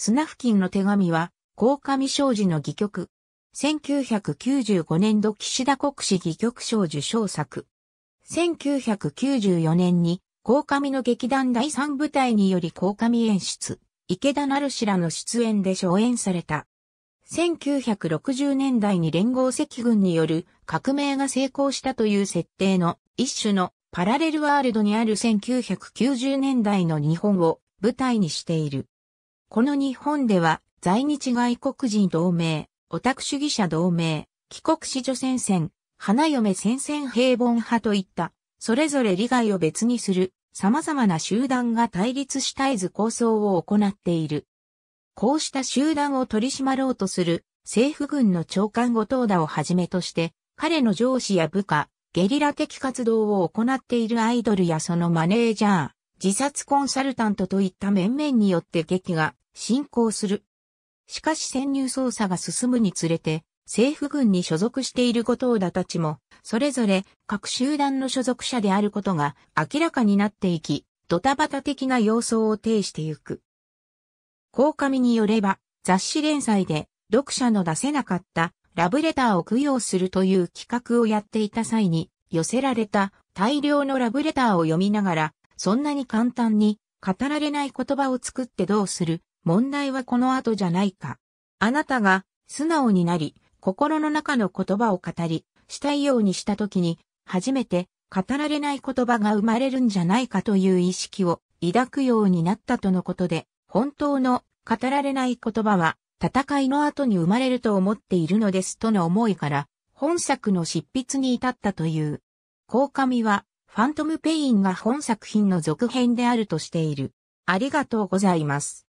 砂付近の手紙は、高上商事の戯曲。1995年度岸田国史戯曲賞受賞作。1994年に、高上の劇団第3部隊により高上演出、池田成氏らの出演で初演された。1960年代に連合赤軍による革命が成功したという設定の一種のパラレルワールドにある1990年代の日本を舞台にしている。この日本では、在日外国人同盟、オタク主義者同盟、帰国子女戦線、花嫁戦線平凡派といった、それぞれ利害を別にする様々な集団が対立したいず構想を行っている。こうした集団を取り締まろうとする政府軍の長官後藤田をはじめとして、彼の上司や部下、ゲリラ的活動を行っているアイドルやそのマネージャー、自殺コンサルタントといった面々によって劇が進行する。しかし潜入捜査が進むにつれて、政府軍に所属している後藤田たちも、それぞれ各集団の所属者であることが明らかになっていき、ドタバタ的な様相を呈してゆく。高上によれば、雑誌連載で読者の出せなかったラブレターを供養するという企画をやっていた際に寄せられた大量のラブレターを読みながらそんなに簡単に語られない言葉を作ってどうする問題はこの後じゃないか。あなたが素直になり、心の中の言葉を語り、したいようにした時に、初めて語られない言葉が生まれるんじゃないかという意識を抱くようになったとのことで、本当の語られない言葉は戦いの後に生まれると思っているのですとの思いから、本作の執筆に至ったという。鴻上はファントムペインが本作品の続編であるとしている。ありがとうございます。